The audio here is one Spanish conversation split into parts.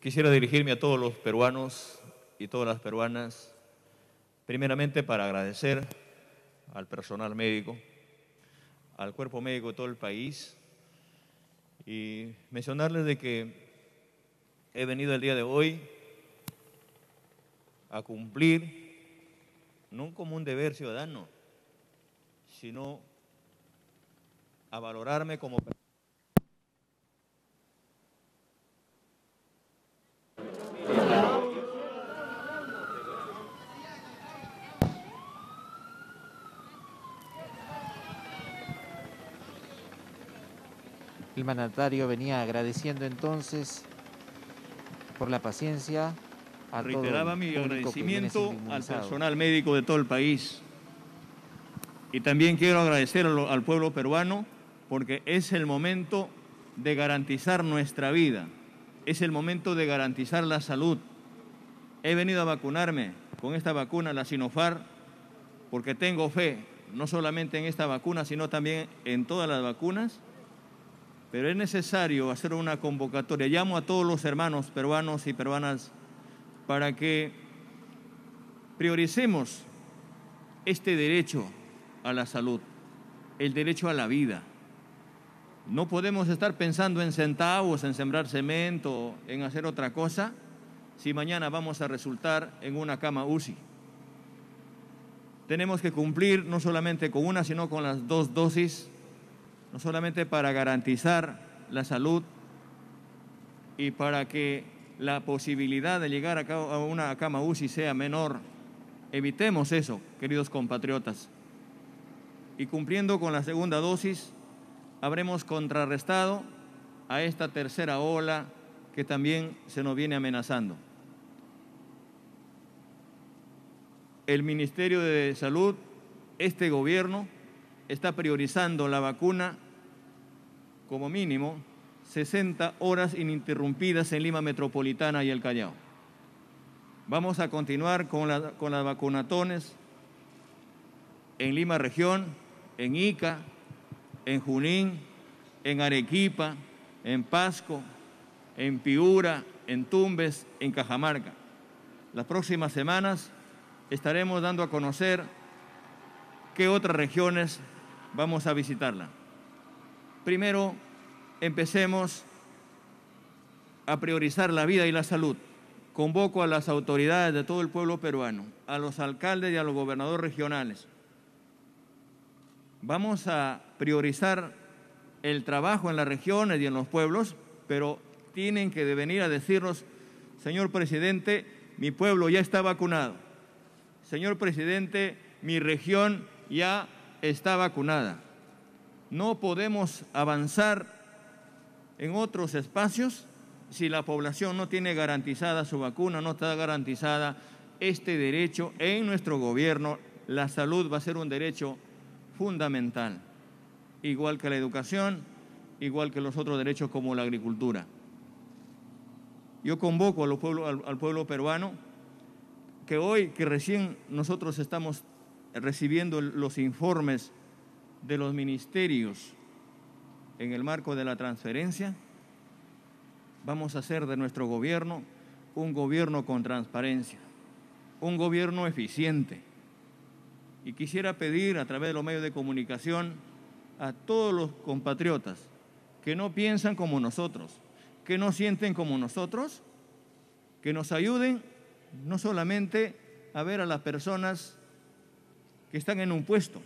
Quisiera dirigirme a todos los peruanos y todas las peruanas, primeramente para agradecer al personal médico, al cuerpo médico de todo el país y mencionarles de que he venido el día de hoy a cumplir no como un deber ciudadano, sino a valorarme como El mandatario venía agradeciendo entonces por la paciencia. Reiteraba mi agradecimiento al personal médico de todo el país. Y también quiero agradecer al pueblo peruano porque es el momento de garantizar nuestra vida, es el momento de garantizar la salud. He venido a vacunarme con esta vacuna, la Sinofar, porque tengo fe no solamente en esta vacuna, sino también en todas las vacunas pero es necesario hacer una convocatoria. Llamo a todos los hermanos peruanos y peruanas para que prioricemos este derecho a la salud, el derecho a la vida. No podemos estar pensando en centavos, en sembrar cemento, en hacer otra cosa, si mañana vamos a resultar en una cama UCI. Tenemos que cumplir no solamente con una, sino con las dos dosis no solamente para garantizar la salud y para que la posibilidad de llegar a una cama UCI sea menor. Evitemos eso, queridos compatriotas. Y cumpliendo con la segunda dosis, habremos contrarrestado a esta tercera ola que también se nos viene amenazando. El Ministerio de Salud, este gobierno, está priorizando la vacuna como mínimo 60 horas ininterrumpidas en Lima Metropolitana y el Callao. Vamos a continuar con, con las vacunatones en Lima Región, en Ica, en Junín, en Arequipa, en Pasco, en Piura, en Tumbes, en Cajamarca. Las próximas semanas estaremos dando a conocer qué otras regiones vamos a visitarla. Primero, empecemos a priorizar la vida y la salud. Convoco a las autoridades de todo el pueblo peruano, a los alcaldes y a los gobernadores regionales. Vamos a priorizar el trabajo en las regiones y en los pueblos, pero tienen que venir a decirnos, señor presidente, mi pueblo ya está vacunado. Señor presidente, mi región ya está vacunada. No podemos avanzar en otros espacios si la población no tiene garantizada su vacuna, no está garantizada este derecho en nuestro gobierno. La salud va a ser un derecho fundamental, igual que la educación, igual que los otros derechos como la agricultura. Yo convoco al pueblo peruano que hoy, que recién nosotros estamos recibiendo los informes de los ministerios en el marco de la transferencia. Vamos a hacer de nuestro gobierno un gobierno con transparencia, un gobierno eficiente. Y quisiera pedir a través de los medios de comunicación a todos los compatriotas que no piensan como nosotros, que no sienten como nosotros, que nos ayuden no solamente a ver a las personas que están en un puesto.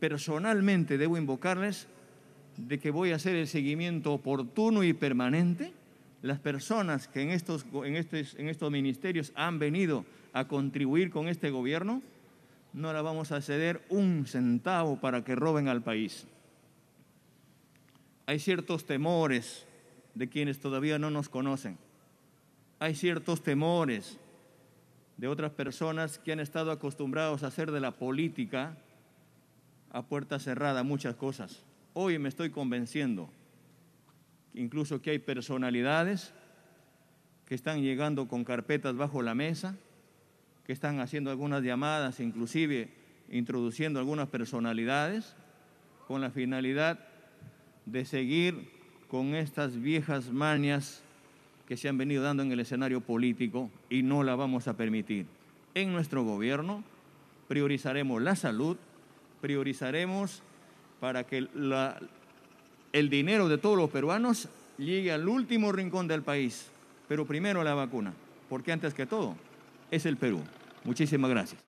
Personalmente debo invocarles de que voy a hacer el seguimiento oportuno y permanente. Las personas que en estos, en estos, en estos ministerios han venido a contribuir con este gobierno, no la vamos a ceder un centavo para que roben al país. Hay ciertos temores de quienes todavía no nos conocen. Hay ciertos temores de otras personas que han estado acostumbrados a hacer de la política a puerta cerrada muchas cosas. Hoy me estoy convenciendo incluso que hay personalidades que están llegando con carpetas bajo la mesa, que están haciendo algunas llamadas, inclusive introduciendo algunas personalidades, con la finalidad de seguir con estas viejas manias que se han venido dando en el escenario político y no la vamos a permitir. En nuestro gobierno priorizaremos la salud, priorizaremos para que el dinero de todos los peruanos llegue al último rincón del país, pero primero la vacuna, porque antes que todo es el Perú. Muchísimas gracias.